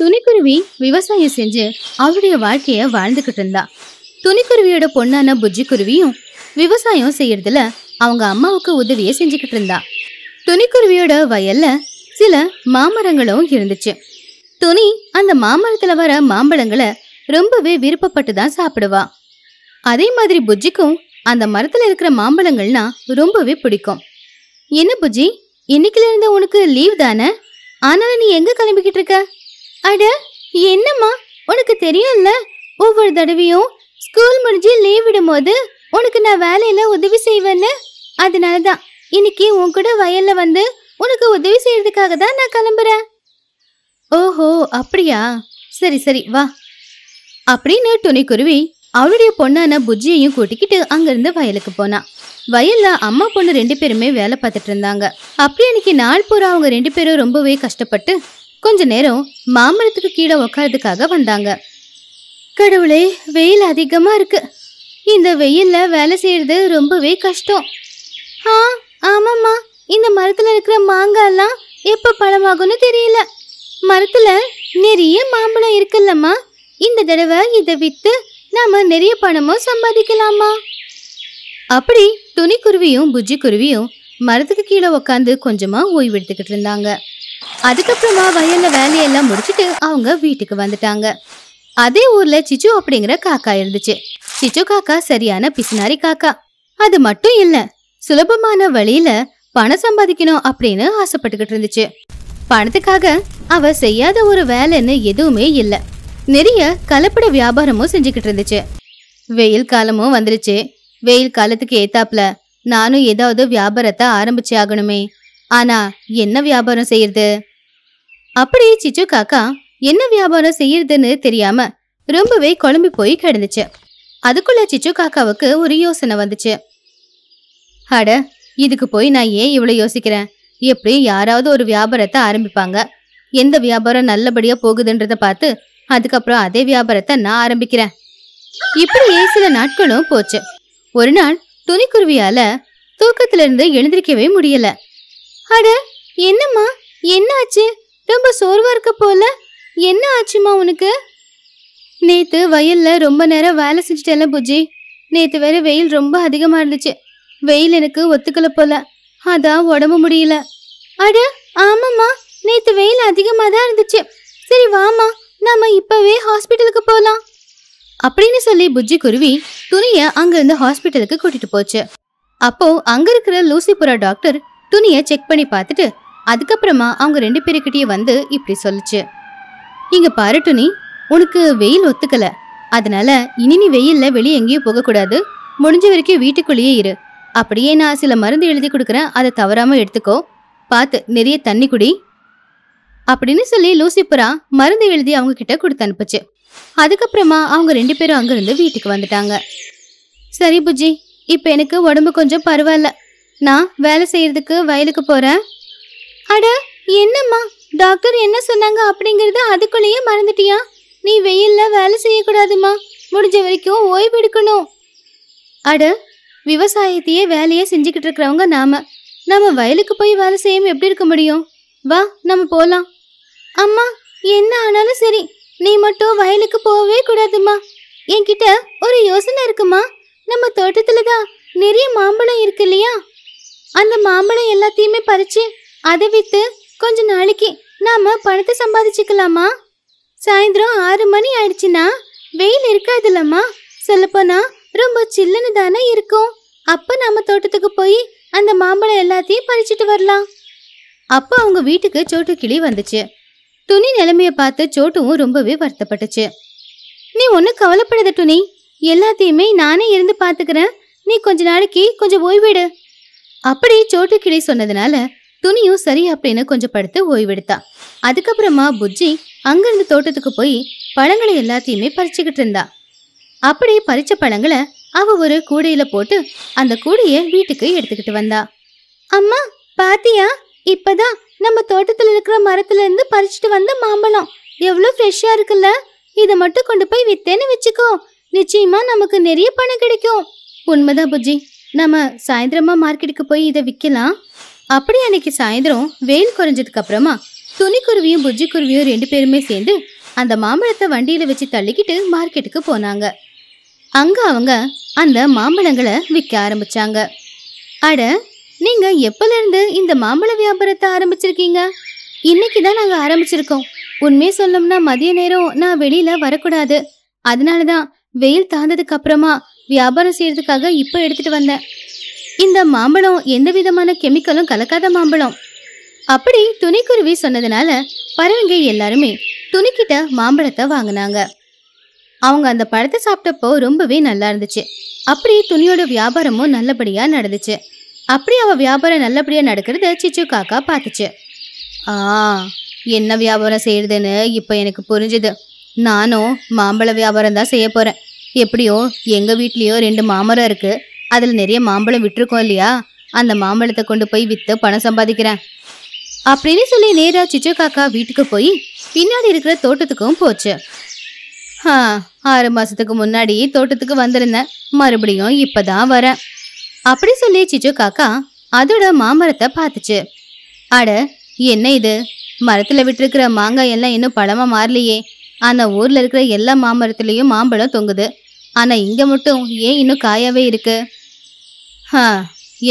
துணிக்குருவி விவசாயம் செஞ்சு அவருடைய வாழ்க்கைய வாழ்ந்துகிட்டு இருந்தா துணிக்குருவியோட பொண்ணான புஜ்ஜிக்குருவியும் விவசாயம் செய்யறதுல அவங்க அம்மாவுக்கு உதவியை செஞ்சுக்கிட்டு இருந்தா துணிக்குருவியோட வயல்ல சில மாமரங்களும் இருந்துச்சு துணி அந்த மாமரத்துல வர மாம்பழங்களை ரொம்பவே விருப்பப்பட்டு தான் சாப்பிடுவா அதே மாதிரி புஜ்ஜிக்கும் அந்த மரத்துல இருக்கிற மாம்பழங்கள்னா ரொம்பவே பிடிக்கும் என்ன புஜ்ஜி இன்னைக்குல இருந்த உனக்கு லீவ் தானே ஆனாலும் நீ எங்க கிளம்பிக்கிட்டு இருக்க அட என்னம்மா உனக்கு தெரியும்ல ஒவ்வொரு தடவையும் ஸ்கூல் முடிஞ்சு லீவ் விடும் போது உனக்கு நான் வேலையில உதவி செய்வேன்னு அதனால தான் இன்னைக்கு உன் கூட வயல்ல வந்து உனக்கு உதவி செய்யறதுக்காக தான் நான் கிளம்புறேன் ஓஹோ அப்படியா சரி சரி வா அப்படின்னு துணைக்குருவி அவளுடைய பொண்ணான புஜ்ஜியையும் கூட்டிக்கிட்டு அங்கிருந்து வயலுக்கு போனான் வயல்ல அம்மா பொண்ணு ரெண்டு பேருமே வேலை பார்த்துட்டு இருந்தாங்க அப்படி அன்னைக்கு நாள் பூரா அவங்க ரெண்டு பேரும் ரொம்பவே கஷ்டப்பட்டு கொஞ்ச நேரம் மாமரத்துக்கு கீழே உக்காரதுக்காக வந்தாங்க கடவுளே வெயில் அதிகமா இருக்கு இந்த வெயில்ல வேலை செய்யறது ரொம்பவே கஷ்டம் ஆ ஆமாம்மா இந்த மரத்துல இருக்கிற மாங்காய்லாம் எப்போ பழமாகும்னு தெரியல மரத்துல நிறைய மாம்பழம் இருக்குல்லம்மா இந்த தடவை இதை வித்து நாம நிறைய பணமும் சம்பாதிக்கலாமா அப்படி துணிக்குருவியும் புஜ்ஜி குருவியும் மரத்துக்கு கீழே உக்காந்து கொஞ்சமா ஓய்வெடுத்துக்கிட்டு இருந்தாங்க அதுக்கப்புறமா வயல்ல வேலையெல்லாம் முடிச்சுட்டு அவங்க வீட்டுக்கு வந்துட்டாங்க அதே ஊர்ல சிச்சு அப்படிங்கிற காக்கா இருந்துச்சு சிச்சு காக்கா சரியான பிசினாரி காக்கா அது மட்டும் இல்ல சுலபமான வழியில பணம் சம்பாதிக்கணும் அப்படின்னு ஆசைப்பட்டுக்கிட்டு இருந்துச்சு பணத்துக்காக அவ செய்யாத ஒரு வேலைன்னு எதுவுமே இல்ல நிறைய கலப்பட வியாபாரமும் செஞ்சுக்கிட்டு இருந்துச்சு வெயில் காலமும் வந்துருச்சு வெயில் காலத்துக்கு ஏத்தாப்புல நானும் ஏதாவது வியாபாரத்தை ஆரம்பிச்சே ஆகணுமே ஆனா என்ன வியாபாரம் செய்யறது அப்படி சிச்சு காக்கா என்ன வியாபாரம் செய்யறதுன்னு தெரியாம ரொம்பவே குழம்பி போய் கிடந்துச்சு அதுக்குள்ள சிச்சு காக்காவுக்கு ஒரு யோசனை வந்துச்சு அட இதுக்கு போய் நான் ஏன் இவ்வளோ யோசிக்கிறேன் எப்படி யாராவது ஒரு வியாபாரத்தை ஆரம்பிப்பாங்க எந்த வியாபாரம் நல்லபடியா போகுதுன்றத பார்த்து அதுக்கப்புறம் அதே வியாபாரத்தை நான் ஆரம்பிக்கிறேன் இப்படியே சில நாட்களும் போச்சு ஒரு நாள் துணிக்குருவியால தூக்கத்திலிருந்து எழுந்திருக்கவே முடியல அட என்னம்மா என்ன ஆச்சு ரொம்ப சோர்வா இருக்க போல என்ன ஆச்சுமா உனக்கு நேத்து வயல்ல ரொம்ப நேரம் வேலை செஞ்சுட்டேல புஜி நேத்து வேற வெயில் ரொம்ப அதிகமா இருந்துச்சு வெயில் எனக்கு ஒத்துக்கல போல அதான் உடம்பு முடியல அட ஆமாம்மா நேத்து வெயில் அதிகமாக தான் இருந்துச்சு சரி வாமா நாம இப்பவே ஹாஸ்பிட்டலுக்கு போலாம் அப்படின்னு சொல்லி புஜ்ஜி குருவி துணியை அங்கிருந்து ஹாஸ்பிட்டலுக்கு கூட்டிட்டு போச்சு அப்போ அங்க இருக்கிற லூசிபுரா டாக்டர் துணியை செக் பண்ணி பார்த்துட்டு அதுக்கப்புறமா அவங்க ரெண்டு பேருக்கிட்டேயே வந்து இப்படி சொல்லுச்சு இங்க பாரு துணி உனக்கு வெயில் ஒத்துக்கல அதனால இனி நீ வெயில்ல வெளியே எங்கேயும் போகக்கூடாது முடிஞ்ச வரைக்கும் வீட்டுக்குள்ளேயே இரு அப்படியே நான் சில மருந்து எழுதி கொடுக்குறேன் அதை தவறாம எடுத்துக்கோ பார்த்து நிறைய தண்ணி குடி அப்படின்னு சொல்லி லூசிபுரா மருந்து எழுதி அவங்க கிட்ட கொடுத்து அனுப்புச்சு அதுக்கப்புறமா அவங்க ரெண்டு பேரும் அங்கிருந்து வீட்டுக்கு வந்துட்டாங்க சரி புஜி இப்போ எனக்கு உடம்பு கொஞ்சம் பரவாயில்ல நான் வேலை செய்யறதுக்கு வயலுக்கு போறேன் அட என்னம்மா டாக்டர் என்ன சொன்னாங்க அப்படிங்கறத அதுக்குள்ளேயே மறந்துட்டியா நீ வெயில்ல வேலை செய்யக்கூடாதுமா முடிஞ்ச வரைக்கும் ஓய்வு எடுக்கணும் அட விவசாயத்தையே வேலையே செஞ்சுக்கிட்டு இருக்கிறவங்க நாம நம்ம வயலுக்கு போய் வேலை செய்யும் எப்படி இருக்க முடியும் வா நம்ம போலாம் அம்மா என்ன ஆனாலும் சரி நீ மட்டும் வயலுக்கு போகவே கூடாதுமா என்கிட்ட ஒரு யோசனை இருக்குமா நம்ம தோட்டத்துல தான் நிறைய மாம்பழம் இருக்கு இல்லையா அந்த மாம்பழம் எல்லாத்தையுமே பறிச்சு அதை விற்று கொஞ்ச நாளைக்கு நாம பணத்தை சம்பாதிச்சுக்கலாமா சாயந்தரம் ஆறு மணி ஆயிடுச்சுன்னா வெயில் இருக்காதுல்லம்மா சொல்லப்போனா ரொம்ப சில்லுன்னு தானே இருக்கும் அப்போ நம்ம தோட்டத்துக்கு போய் அந்த மாம்பழம் எல்லாத்தையும் பறிச்சுட்டு வரலாம் அப்போ அவங்க வீட்டுக்கு சோட்டு கிளி வந்துச்சு துணி நிலைமைய பார்த்து சோட்டுவும் ரொம்பவே வருத்தப்பட்டுச்சு நீ ஒன்றும் கவலைப்படாத துணி எல்லாத்தையுமே நானே இருந்து பார்த்துக்கிறேன் நீ கொஞ்ச நாளைக்கு கொஞ்சம் ஓய்விடு அப்படி சோட்டு கிடை சொன்னதுனால துணியும் சரி அப்படின்னு கொஞ்சம் படுத்து ஓய்வெடுத்தா அதுக்கப்புறமா புஜ்ஜி அங்கிருந்து தோட்டத்துக்கு போய் பழங்களை எல்லாத்தையுமே பறிச்சுக்கிட்டு இருந்தா அப்படி பறிச்ச பழங்களை அவ ஒரு கூடையில போட்டு அந்த கூடைய வீட்டுக்கு எடுத்துக்கிட்டு வந்தா அம்மா பாத்தியா இப்பதான் நம்ம தோட்டத்துல இருக்கிற மரத்துல இருந்து பறிச்சுட்டு வந்த மாம்பழம் எவ்வளோ ஃப்ரெஷ்ஷா இருக்குல்ல இதை மட்டும் கொண்டு போய் வித்தேன்னு வச்சுக்கோ நிச்சயமா நமக்கு நிறைய பணம் கிடைக்கும் உண்மைதான் புஜ்ஜி நம்ம சாயந்தரமா மார்க்கெட்டுக்கு போய் இதை விற்கலாம் அப்படி அன்னைக்கு சாயந்தரம் வெயில் குறைஞ்சதுக்கு அப்புறமா துணிக்குருவியும் புஜ்ஜிக்குருவியும் ரெண்டு பேருமே சேர்ந்து அந்த மாம்பழத்தை வண்டியில வச்சு தள்ளிக்கிட்டு மார்க்கெட்டுக்கு போனாங்க அங்க அவங்க அந்த மாம்பழங்களை விற்க ஆரம்பிச்சாங்க அட நீங்க எப்பல இருந்து இந்த மாம்பழ வியாபாரத்தை ஆரம்பிச்சிருக்கீங்க இன்னைக்கு தான் நாங்க ஆரம்பிச்சிருக்கோம் உண்மையை சொல்லணும்னா மதிய நேரம் நான் வெளியில வரக்கூடாது அதனாலதான் வெயில் தாழ்ந்ததுக்கு அப்புறமா வியாபாரம் செய்கிறதுக்காக இப்போ எடுத்துகிட்டு வந்தேன் இந்த மாம்பழம் எந்த விதமான கெமிக்கலும் கலக்காத மாம்பழம் அப்படி துணிக்குருவி சொன்னதுனால பறவைங்க எல்லாருமே துணிக்கிட்ட மாம்பழத்தை வாங்கினாங்க அவங்க அந்த பழத்தை சாப்பிட்டப்போ ரொம்பவே நல்லா இருந்துச்சு அப்படி துணியோட வியாபாரமும் நல்லபடியாக நடந்துச்சு அப்படி அவள் வியாபாரம் நல்லபடியாக நடக்கிறத சிச்சு காக்கா பார்த்துச்சு ஆ என்ன வியாபாரம் செய்யறதுன்னு இப்போ எனக்கு புரிஞ்சுது நானும் மாம்பழ வியாபாரம் தான் செய்ய போகிறேன் எப்படியோ எங்க வீட்லயோ ரெண்டு மாமரம் இருக்கு அதுல நிறைய மாம்பழம் விட்டுருக்கோம் இல்லையா அந்த மாம்பழத்தை கொண்டு போய் வித்து பணம் சம்பாதிக்கிறேன் அப்படின்னு சொல்லி நேரா சிச்சு காக்கா வீட்டுக்கு போய் பின்னாடி இருக்கிற தோட்டத்துக்கும் போச்சு ஆறு மாசத்துக்கு முன்னாடி தோட்டத்துக்கு வந்திருந்தேன் மறுபடியும் இப்பதான் வரேன் அப்படி சொல்லி சிச்சு காக்கா அதோட மாமரத்தை பார்த்துச்சு அட என்ன இது மரத்துல விட்டுருக்கிற மாங்காய் எல்லாம் இன்னும் பழமா மாறலையே ஆனா ஊர்ல இருக்கிற எல்லா மாமரத்துலயும் மாம்பழம் தொங்குது ஆனால் இங்கே மட்டும் ஏன் இன்னும் காயாவே இருக்கு ஆ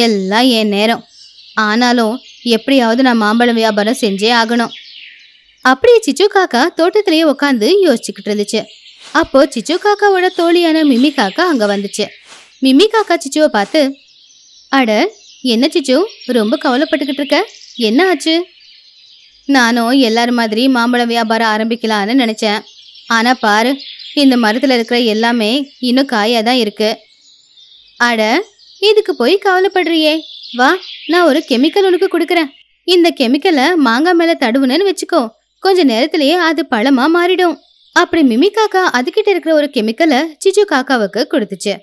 எல்லாம் என் நேரம் ஆனாலும் எப்படியாவது நான் மாம்பழம் வியாபாரம் செஞ்சே ஆகணும் அப்படியே சிச்சு காக்கா தோட்டத்திலேயே உட்காந்து யோசிச்சுக்கிட்டு இருந்துச்சு அப்போ சிச்சு காக்காவோட தோழியான மிமி காக்கா அங்கே வந்துச்சு மிமி காக்கா சிச்சுவை பார்த்து அட என்ன சிச்சு ரொம்ப கவலைப்பட்டுக்கிட்டு இருக்க என்ன ஆச்சு நானும் எல்லார் மாதிரி மாம்பழம் வியாபாரம் ஆரம்பிக்கலான்னு நினச்சேன் ஆனால் பாரு இந்த மரத்தில் இருக்கிற எல்லாமே இன்னும் காயாக தான் இருக்கு அட இதுக்கு போய் கவலைப்படுறியே வா நான் ஒரு கெமிக்கல் உனக்கு கொடுக்குறேன் இந்த கெமிக்கலை மாங்காய் மேலே தடுவுனு வச்சுக்கோ கொஞ்ச நேரத்திலேயே அது பழமாக மாறிடும் அப்படி மிமி காக்கா அதுக்கிட்ட இருக்கிற ஒரு கெமிக்கலை சிச்சு காக்காவுக்கு கொடுத்துச்சு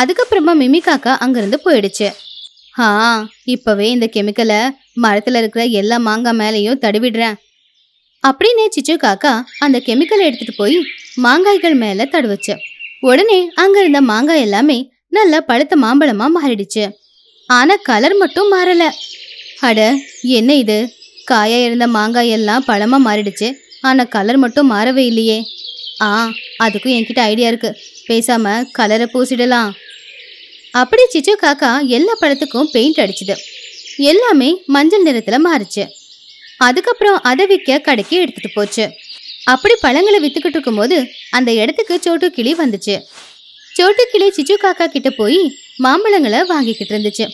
அதுக்கப்புறமா மிமி காக்கா அங்கிருந்து போயிடுச்சு ஆ இப்பவே இந்த கெமிக்கலை மரத்தில் இருக்கிற எல்லா மாங்காய் மேலேயும் தடுவிடுறேன் அப்படின்னே சிச்சு காக்கா அந்த கெமிக்கலை எடுத்துட்டு போய் மாங்காய்கள் மேல தடுவச்சு உடனே அங்க இருந்த மாங்காய் எல்லாமே நல்ல பழுத்த மாம்பழமா மாறிடுச்சு ஆனா கலர் மட்டும் மாறல அட என்ன இது காயா இருந்த மாங்காய் எல்லாம் பழமா மாறிடுச்சு ஆனா கலர் மட்டும் மாறவே இல்லையே ஆ அதுக்கும் என்கிட்ட ஐடியா இருக்கு பேசாம கலரை பூசிடலாம் அப்படி சிச்சு காக்கா எல்லா பழத்துக்கும் பெயிண்ட் அடிச்சுது எல்லாமே மஞ்சள் நிறத்துல மாறுச்சு அதுக்கப்புறம் அதை விற்க கடைக்கு எடுத்துட்டு போச்சு அப்படி பழங்களை வித்துக்கிட்டு இருக்கும்போது அந்த இடத்துக்கு சோட்டு கிளி வந்துச்சு சோட்டு கிளி சிச்சு காக்கா கிட்ட போய் மாம்பழங்களை வாங்கிக்கிட்டு இருந்துச்சு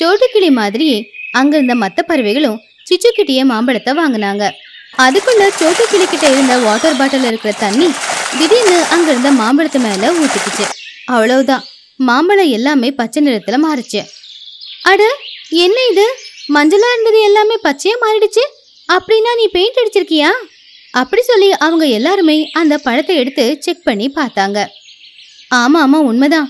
சோட்டு கிளி மாதிரியே அங்க இருந்த மற்ற பறவைகளும் சிச்சு கிட்டேயே மாம்பழத்தை வாங்கினாங்க அதுக்குள்ள சோட்டு கிளி கிட்ட இருந்த வாட்டர் பாட்டில் இருக்கிற தண்ணி திடீர்னு அங்க இருந்த மாம்பழத்து மேல ஊத்துக்குச்சு அவ்வளவுதான் மாம்பழம் எல்லாமே பச்சை நிறத்துல மாறுச்சு அட என்ன இது மஞ்சளா இருந்தது எல்லாமே பச்சையா மாறிடுச்சு அப்படின்னா நீ பெயிண்ட் அடிச்சிருக்கியா அப்படி சொல்லி அவங்க எல்லாருமே அந்த பழத்தை எடுத்து செக் பண்ணி பார்த்தாங்க ஆமாம் ஆமாம் உண்மைதான்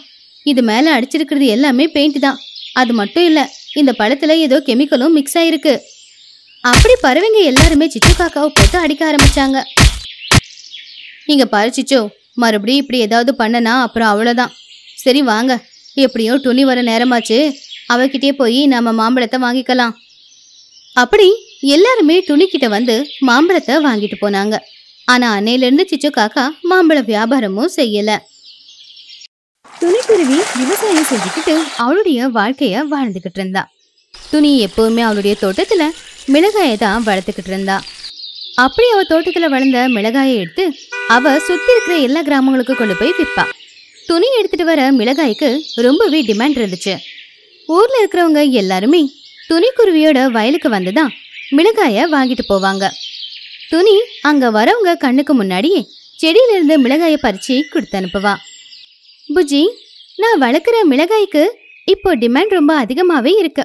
இது மேலே அடிச்சிருக்கிறது எல்லாமே பெயிண்ட் தான் அது மட்டும் இல்லை இந்த பழத்தில் ஏதோ கெமிக்கலும் மிக்ஸ் ஆயிருக்கு அப்படி பறவைங்க எல்லாருமே சிச்சு காக்காவை போட்டு அடிக்க ஆரம்பிச்சாங்க நீங்கள் பாரு சிச்சோ மறுபடியும் இப்படி ஏதாவது பண்ணனா அப்புறம் அவ்வளோதான் சரி வாங்க எப்படியோ துணி வர நேரமாச்சு அவகிட்டே போய் நம்ம மாம்பழத்தை வாங்கிக்கலாம் அப்படி எல்லாருமே துணிக்கிட்ட வந்து மாம்பழத்தை வாங்கிட்டு போனாங்க ஆனா அன்னையிலிருந்து சிச்சு காக்கா மாம்பழ வியாபாரமும் செய்யல துணிக்குருவி விவசாயம் செஞ்சுக்கிட்டு அவளுடைய வாழ்க்கைய வாழ்ந்துகிட்டு இருந்தா துணி எப்பவுமே அவளுடைய தோட்டத்துல மிளகாயை தான் வளர்த்துக்கிட்டு இருந்தா அப்படி அவ தோட்டத்துல வளர்ந்த மிளகாயை எடுத்து அவ சுத்தி இருக்கிற எல்லா கிராமங்களுக்கும் கொண்டு போய் விற்பா துணி எடுத்துட்டு வர மிளகாய்க்கு ரொம்பவே டிமாண்ட் இருந்துச்சு ஊர்ல இருக்கிறவங்க எல்லாருமே துணிக்குருவியோட வயலுக்கு வந்துதான் மிளகாய வாங்கிட்டு போவாங்க துணி அங்க வரவங்க கண்ணுக்கு முன்னாடியே செடியிலிருந்து மிளகாய பறிச்சு கொடுத்து அனுப்புவா புஜி நான் வளர்க்குற மிளகாய்க்கு இப்போ டிமாண்ட் ரொம்ப அதிகமாகவே இருக்கு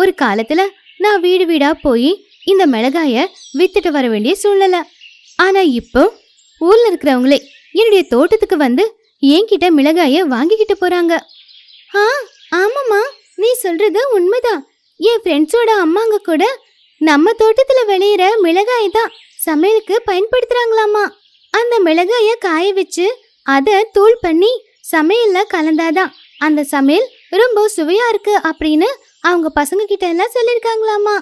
ஒரு காலத்தில் நான் வீடு வீடாக போய் இந்த மிளகாயை வித்துட்டு வர வேண்டிய சூழ்நிலை ஆனால் இப்போ ஊரில் இருக்கிறவங்களே என்னுடைய தோட்டத்துக்கு வந்து என்கிட்ட மிளகாயை வாங்கிக்கிட்டு போகிறாங்க ஆ ஆமாம்மா நீ சொல்கிறது உண்மைதான் என் ஃப்ரெண்ட்ஸோட அம்மாங்க கூட நம்ம தோட்டத்துல விளையிற மிளகாய் தான் சமையலுக்கு பயன்படுத்துறாங்களாமா அந்த மிளகாய காய வச்சு அதை தூள் பண்ணி சமையல்ல கலந்தாதான் அந்த சமையல் ரொம்ப சுவையா இருக்கு அப்படின்னு அவங்க பசங்க கிட்ட எல்லாம் சொல்லியிருக்காங்களாமா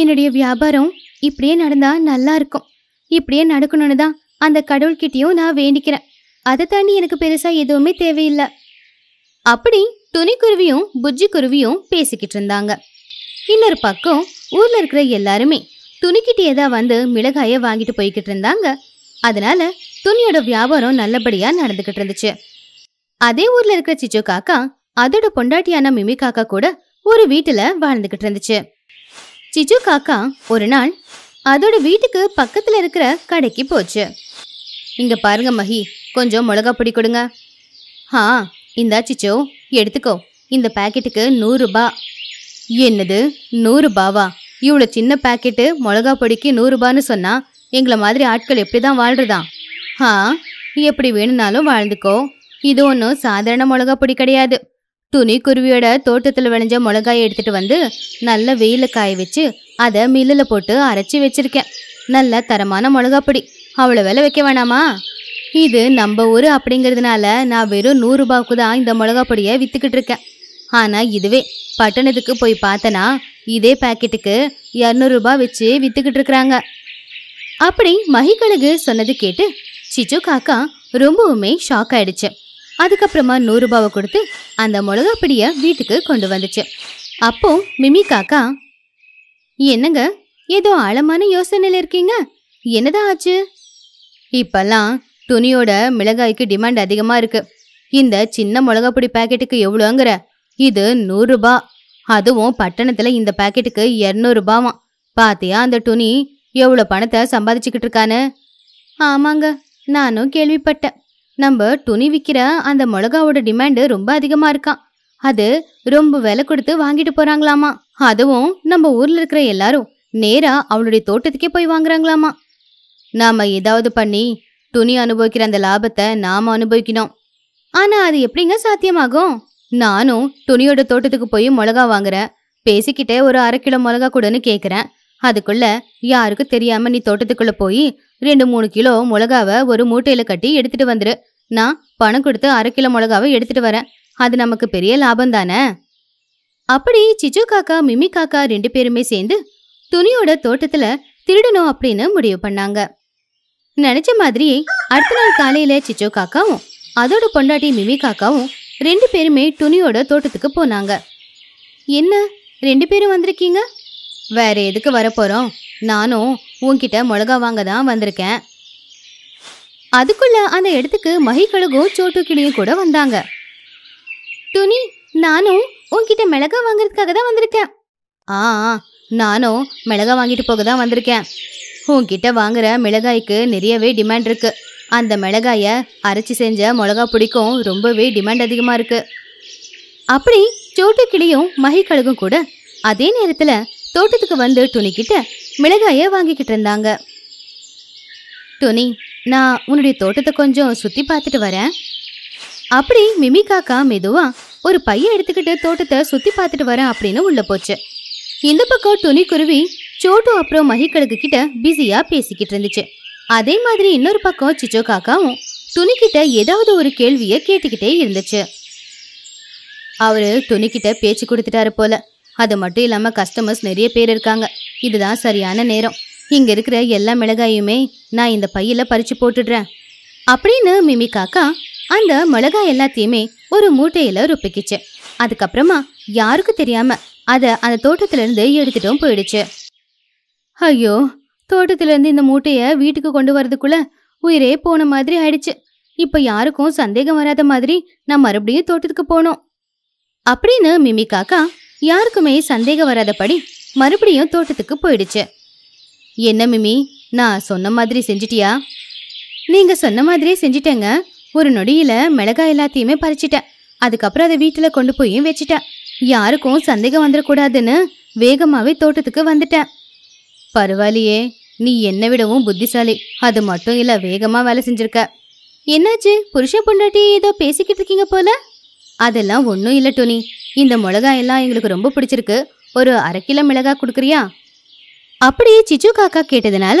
என்னுடைய வியாபாரம் இப்படியே நடந்தா நல்லா இருக்கும் இப்படியே நடக்கணும்னு தான் அந்த கடவுள்கிட்டயும் நான் வேண்டிக்கிறேன் அதை தாண்டி எனக்கு பெருசா எதுவுமே தேவையில்லை அப்படி துணிக்குருவியும் புஜ்ஜி குருவியும் பேசிக்கிட்டு இருந்தாங்க இன்னொரு பக்கம் ஊரில் இருக்கிற எல்லாருமே துணிக்கிட்டே தான் வந்து மிளகாயை வாங்கிட்டு போய்கிட்டு இருந்தாங்க அதனால துணியோட வியாபாரம் நல்லபடியா நடந்துகிட்டு இருந்துச்சு அதே ஊர்ல இருக்கிற சிச்சு காக்கா அதோட பொண்டாட்டியான மிமி காக்கா கூட ஒரு வீட்டுல வாழ்ந்துகிட்டு இருந்துச்சு சிச்சு காக்கா ஒரு நாள் அதோட வீட்டுக்கு பக்கத்துல இருக்கிற கடைக்கு போச்சு இங்க பாருங்க மஹி கொஞ்சம் மிளகா பொடி கொடுங்க ஆ இந்தா சிச்சோ எடுத்துக்கோ இந்த பேக்கெட்டுக்கு நூறுரூபா என்னது நூறுபாவா இவ்வளோ சின்ன பேக்கெட்டு மிளகா பொடிக்கு நூறுபான்னு சொன்னால் எங்களை மாதிரி ஆட்கள் எப்படி தான் வாழ்கிறதா ஆ எப்படி வேணும்னாலும் வாழ்ந்துக்கோ இது ஒன்றும் சாதாரண மிளகா பொடி கிடையாது துணி குருவியோட தோட்டத்தில் விளைஞ்ச மிளகாயை எடுத்துகிட்டு வந்து நல்லா வெயிலில் காய வச்சு அதை மில்லில் போட்டு அரைச்சி வச்சுருக்கேன் நல்ல தரமான மிளகா பொடி அவ்வளோ விலை வைக்க வேணாமா இது நம்ம ஊர் அப்படிங்கிறதுனால நான் வெறும் நூறுரூபாவுக்கு தான் இந்த மிளகா பொடியை விற்றுக்கிட்டு இருக்கேன் ஆனால் இதுவே பட்டணத்துக்கு போய் பார்த்தனா இதே பாக்கெட்டுக்கு இரநூறுபா வச்சு விற்றுக்கிட்டு இருக்கிறாங்க அப்படி மகிக்கழுகு சொன்னது கேட்டு சிச்சு காக்கா ரொம்பவுமே ஷாக் ஆயிடுச்சு அதுக்கப்புறமா நூறுரூபாவை கொடுத்து அந்த மிளகா வீட்டுக்கு கொண்டு வந்துச்சு அப்போ மிமி காக்கா என்னங்க ஏதோ ஆழமான யோசனையில் இருக்கீங்க என்னதான் ஆச்சு இப்பெல்லாம் துணியோட மிளகாய்க்கு டிமாண்ட் அதிகமாக இருக்கு இந்த சின்ன மிளகா பொடி எவ்வளோங்கிற இது நூறுரூபா அதுவும் பட்டணத்தில் இந்த பாக்கெட்டுக்கு இரநூறுபாவாம் பாத்தியா அந்த துணி எவ்வளோ பணத்தை சம்பாதிச்சுக்கிட்டு இருக்கானு ஆமாங்க நானும் கேள்விப்பட்டேன் நம்ம துணி விற்கிற அந்த மிளகாவோட டிமாண்டு ரொம்ப அதிகமாக இருக்கான் அது ரொம்ப விலை கொடுத்து வாங்கிட்டு போகிறாங்களாமா அதுவும் நம்ம ஊரில் இருக்கிற எல்லாரும் நேராக அவளுடைய தோட்டத்துக்கே போய் வாங்குறாங்களாமா நாம் ஏதாவது பண்ணி துணி அனுபவிக்கிற அந்த லாபத்தை நாம் அனுபவிக்கணும் ஆனால் அது எப்படிங்க சாத்தியமாகும் நானும் துணியோட தோட்டத்துக்கு போய் மிளகா வாங்குறேன் பேசிக்கிட்டே ஒரு அரை கிலோ மிளகா கூடன்னு கேட்குறேன் அதுக்குள்ள யாருக்கும் தெரியாம நீ தோட்டத்துக்குள்ள போய் ரெண்டு மூணு கிலோ மிளகாவை ஒரு மூட்டையில கட்டி எடுத்துட்டு வந்துரு நான் பணம் கொடுத்து அரை கிலோ மிளகாவை எடுத்துட்டு வரேன் அது நமக்கு பெரிய லாபம் தானே அப்படி சிச்சு காக்கா மிமி காக்கா ரெண்டு பேருமே சேர்ந்து துணியோட தோட்டத்துல திருடணும் அப்படின்னு முடிவு பண்ணாங்க நினைச்ச மாதிரி அடுத்த நாள் காலையில சிச்சு காக்காவும் அதோட பொண்டாட்டி மிமி காக்காவும் ரெண்டு பேருமே துணியோட தோட்டத்துக்கு போனாங்க என்ன ரெண்டு பேரும் வந்திருக்கீங்க வேற எதுக்கு வரப்போகிறோம் நானும் உன்கிட்ட மிளகா வாங்க தான் வந்திருக்கேன் அதுக்குள்ள அந்த இடத்துக்கு மகிக்கழுகும் சோட்டு கிளியும் கூட வந்தாங்க துணி நானும் உன்கிட்ட மிளகா வாங்குறதுக்காக தான் வந்திருக்கேன் ஆ நானும் மிளகா வாங்கிட்டு போக தான் வந்திருக்கேன் உன்கிட்ட வாங்குற மிளகாய்க்கு நிறையவே டிமாண்ட் இருக்குது அந்த மிளகாய அரைச்சி செஞ்ச மிளகா பிடிக்கும் ரொம்பவே டிமாண்ட் அதிகமாக இருக்கு அப்படி சோட்டு கிளியும் கழுகும் கூட அதே நேரத்தில் தோட்டத்துக்கு வந்து துணிக்கிட்ட மிளகாய வாங்கிக்கிட்டு இருந்தாங்க துணி நான் உன்னுடைய தோட்டத்தை கொஞ்சம் சுற்றி பார்த்துட்டு வரேன் அப்படி மிமி காக்கா மெதுவாக ஒரு பையன் எடுத்துக்கிட்டு தோட்டத்தை சுற்றி பார்த்துட்டு வரேன் அப்படின்னு உள்ளே போச்சு இந்த பக்கம் துணி குருவி சோட்டு அப்புறம் மகிக்கழுகு கிட்ட பிஸியாக பேசிக்கிட்டு இருந்துச்சு அதே மாதிரி இன்னொரு பக்கம் சிச்சோ காக்காவும் துணிக்கிட்ட ஏதாவது ஒரு கேள்வியை கேட்டுக்கிட்டே இருந்துச்சு அவரு துணிக்கிட்ட பேச்சு கொடுத்துட்டாரு போல அது மட்டும் இல்லாமல் கஸ்டமர்ஸ் நிறைய பேர் இருக்காங்க இதுதான் சரியான நேரம் இங்கே இருக்கிற எல்லா மிளகாயுமே நான் இந்த பையில் பறித்து போட்டுடுறேன் அப்படின்னு மிமி காக்கா அந்த மிளகாய் எல்லாத்தையுமே ஒரு மூட்டையில் ருப்பிக்கிச்சு அதுக்கப்புறமா யாருக்கும் தெரியாமல் அதை அந்த இருந்து எடுத்துட்டும் போயிடுச்சு ஐயோ இருந்து இந்த மூட்டையை வீட்டுக்கு கொண்டு வரதுக்குள்ள உயிரே போன மாதிரி ஆயிடுச்சு இப்போ யாருக்கும் சந்தேகம் வராத மாதிரி நான் மறுபடியும் தோட்டத்துக்கு போனோம் அப்படின்னு மிமி காக்கா யாருக்குமே சந்தேகம் வராதபடி மறுபடியும் தோட்டத்துக்கு போயிடுச்சு என்ன மிமி நான் சொன்ன மாதிரி செஞ்சிட்டியா நீங்க சொன்ன மாதிரியே செஞ்சிட்டேங்க ஒரு நொடியில மிளகாய் எல்லாத்தையுமே பறிச்சிட்டேன் அதுக்கப்புறம் அதை வீட்டில் கொண்டு போய் வச்சுட்டேன் யாருக்கும் சந்தேகம் வந்துடக்கூடாதுன்னு வேகமாகவே தோட்டத்துக்கு வந்துட்டேன் பரவாயில்லையே நீ என்னை விடவும் புத்திசாலி அது மட்டும் இல்லை வேகமாக வேலை செஞ்சிருக்க என்னாச்சு புருஷ பொண்டாட்டி ஏதோ பேசிக்கிட்டு இருக்கீங்க போல அதெல்லாம் ஒன்றும் இல்லை டோனி இந்த மிளகா எல்லாம் எங்களுக்கு ரொம்ப பிடிச்சிருக்கு ஒரு அரை கிலோ மிளகா கொடுக்குறியா அப்படியே சிச்சு காக்கா கேட்டதுனால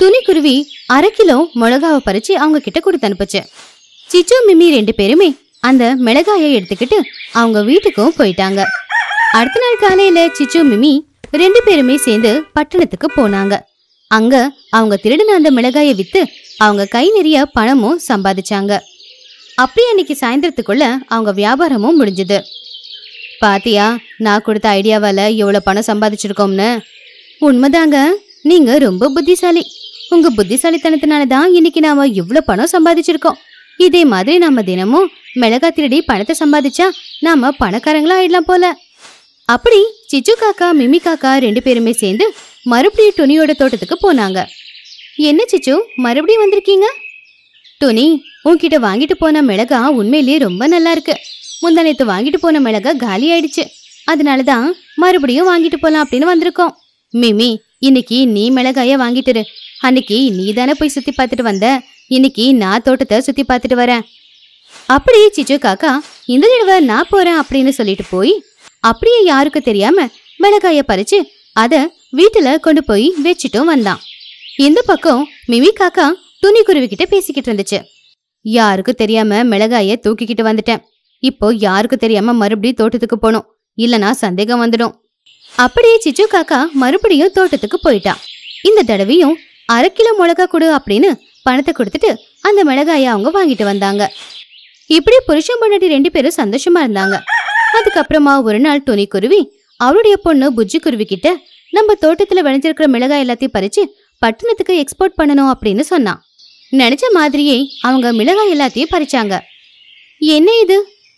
துணிக்குருவி அரை கிலோ மிளகாவை பறிச்சு அவங்க கிட்ட கொடுத்து அனுப்பிச்சு சிச்சு மிமி ரெண்டு பேருமே அந்த மிளகாயை எடுத்துக்கிட்டு அவங்க வீட்டுக்கும் போயிட்டாங்க அடுத்த நாள் காலையில சிச்சு மிமி ரெண்டு பேருமே சேர்ந்து பட்டணத்துக்கு போனாங்க அங்க அவங்க திருடின அந்த மிளகாய வித்து அவங்க கை நிறைய பணமும் சம்பாதிச்சாங்க அப்படியே அன்னைக்கு சாயந்தரத்துக்குள்ள அவங்க வியாபாரமும் முடிஞ்சது பாத்தியா நான் கொடுத்த ஐடியாவால எவ்வளவு பணம் சம்பாதிச்சிருக்கோம்னு உண்மைதாங்க நீங்க ரொம்ப புத்திசாலி உங்க புத்திசாலித்தனத்தினால தான் இன்னைக்கு நாம இவ்வளோ பணம் சம்பாதிச்சிருக்கோம் இதே மாதிரி நம்ம தினமும் மிளகா திருடி பணத்தை சம்பாதிச்சா நாம பணக்காரங்களா ஆயிடலாம் போல அப்படி சிச்சு காக்கா மிமி காக்கா ரெண்டு பேருமே சேர்ந்து மறுபடியும் டொனியோட தோட்டத்துக்கு போனாங்க என்ன சிச்சு மறுபடியும் வந்திருக்கீங்க டொனி உன்கிட்ட வாங்கிட்டு போன மிளகா உண்மையிலேயே ரொம்ப நல்லா இருக்கு முந்தானத்து வாங்கிட்டு போன மிளகா காலி ஆயிடுச்சு அதனால தான் மறுபடியும் வாங்கிட்டு போலாம் அப்படின்னு வந்திருக்கோம் மிமி இன்னைக்கு நீ மிளகாய வாங்கிட்டுரு அன்னைக்கு நீ தானே போய் சுத்தி பார்த்துட்டு வந்த இன்னைக்கு நான் தோட்டத்தை சுத்தி பார்த்துட்டு வரேன் அப்படி சிச்சு காக்கா இந்த தடவை நான் போறேன் அப்படின்னு சொல்லிட்டு போய் அப்படியே யாருக்கு தெரியாம மிளகாய பறிச்சு அத வீட்டுல கொண்டு போய் வச்சுட்டும் வந்தான் இந்த பக்கம் மிமி காக்கா துணிக்குருவி கிட்ட பேசிக்கிட்டு இருந்துச்சு யாருக்கு தெரியாம மிளகாய தூக்கிக்கிட்டு வந்துட்டேன் இப்போ யாருக்கு தெரியாம மறுபடியும் தோட்டத்துக்கு போனோம் இல்லனா சந்தேகம் வந்துடும் அப்படியே சிச்சு காக்கா மறுபடியும் தோட்டத்துக்கு போயிட்டான் இந்த தடவையும் அரை கிலோ மிளகா கொடு அப்படின்னு பணத்தை கொடுத்துட்டு அந்த மிளகாயை அவங்க வாங்கிட்டு வந்தாங்க இப்படி புருஷன் பொண்டாட்டி ரெண்டு பேரும் சந்தோஷமா இருந்தாங்க அதுக்கப்புறமா ஒரு நாள் துணி குருவி அவருடைய பொண்ணு புஜ்ஜி குருவி கிட்ட நம்ம தோட்டத்துல விளைஞ்சிருக்கிற மிளகாய் எல்லாத்தையும் பறிச்சு பட்டணத்துக்கு எக்ஸ்போர்ட் பண்ணணும் அப்படின்னு சொன்னான் நினைச்ச மாதிரியே அவங்க மிளகாய் எல்லாத்தையும் பறிச்சாங்க என்ன இது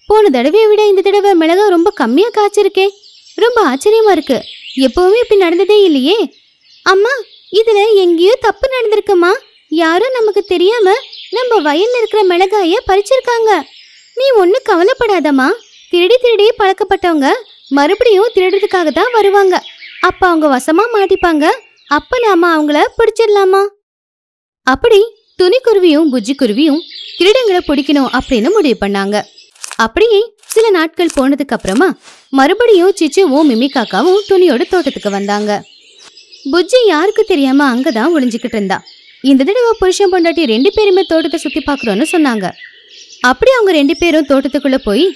போன தடவையை விட இந்த தடவை மிளகாய் ரொம்ப கம்மியா காய்ச்சிருக்கே ரொம்ப ஆச்சரியமா இருக்கு எப்பவுமே இப்படி நடந்ததே இல்லையே அம்மா இதுல எங்கேயோ தப்பு நடந்திருக்குமா யாரோ நமக்கு தெரியாம நம்ம வயல்ல இருக்கிற மிளகாய பறிச்சிருக்காங்க நீ ஒன்னும் கவலைப்படாதம்மா திருடி திருடி பழக்கப்பட்டவங்க மறுபடியும் திருடுறதுக்காக தான் வருவாங்க அப்ப அவங்க வசமா மாட்டிப்பாங்க அப்ப நாம அவங்கள பிடிச்சிடலாமா அப்படி துணிக்குருவியும் குருவியும் திருடங்களை பிடிக்கணும் அப்படின்னு முடிவு பண்ணாங்க அப்படியே சில நாட்கள் போனதுக்கு அப்புறமா மறுபடியும் சிச்சுவும் மிமி காக்காவும் துணியோட தோட்டத்துக்கு வந்தாங்க புஜ்ஜி யாருக்கு தெரியாம அங்கதான் ஒளிஞ்சுக்கிட்டு இருந்தா இந்த தடவை புருஷன் பொண்டாட்டி ரெண்டு பேருமே தோட்டத்தை சுத்தி பாக்குறோம்னு சொன்னாங்க அப்படி அவங்க ரெண்டு பேரும் தோட்டத்துக்குள்ள போய்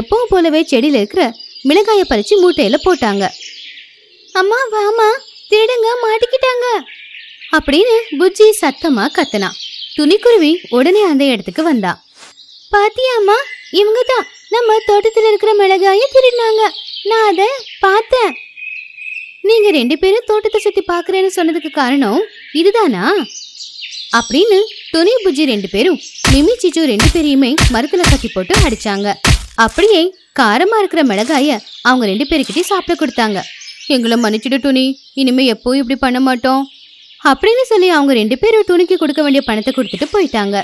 எப்பவும் போலவே செடியில் இருக்கிற மிளகாயை பறித்து மூட்டையில் போட்டாங்க அம்மா வாமா திருடுங்க மாட்டிக்கிட்டாங்க அப்படின்னு புஜ்ஜி சத்தமாக கத்துனா துணிக்குருவி உடனே அந்த இடத்துக்கு வந்தா பாத்தியாமா இவங்க தான் நம்ம தோட்டத்தில் இருக்கிற மிளகாயை திருடினாங்க நான் அதை பார்த்தேன் நீங்க ரெண்டு பேரும் தோட்டத்தை சுத்தி பாக்குறேன்னு சொன்னதுக்கு காரணம் இதுதானா அப்படின்னு துணி புஜ்ஜி ரெண்டு பேரும் மிமி சிச்சு ரெண்டு பேரையுமே மரத்தில் கட்டி போட்டு அடிச்சாங்க அப்படியே காரமா இருக்கிற மிளகாய அவங்க ரெண்டு பேருக்கிட்டே சாப்பிட கொடுத்தாங்க எங்களை மன்னிச்சிடு துணி இனிமே எப்போ இப்படி பண்ண மாட்டோம் அப்படின்னு சொல்லி அவங்க ரெண்டு பேரும் துணிக்கு கொடுக்க வேண்டிய பணத்தை கொடுத்துட்டு போயிட்டாங்க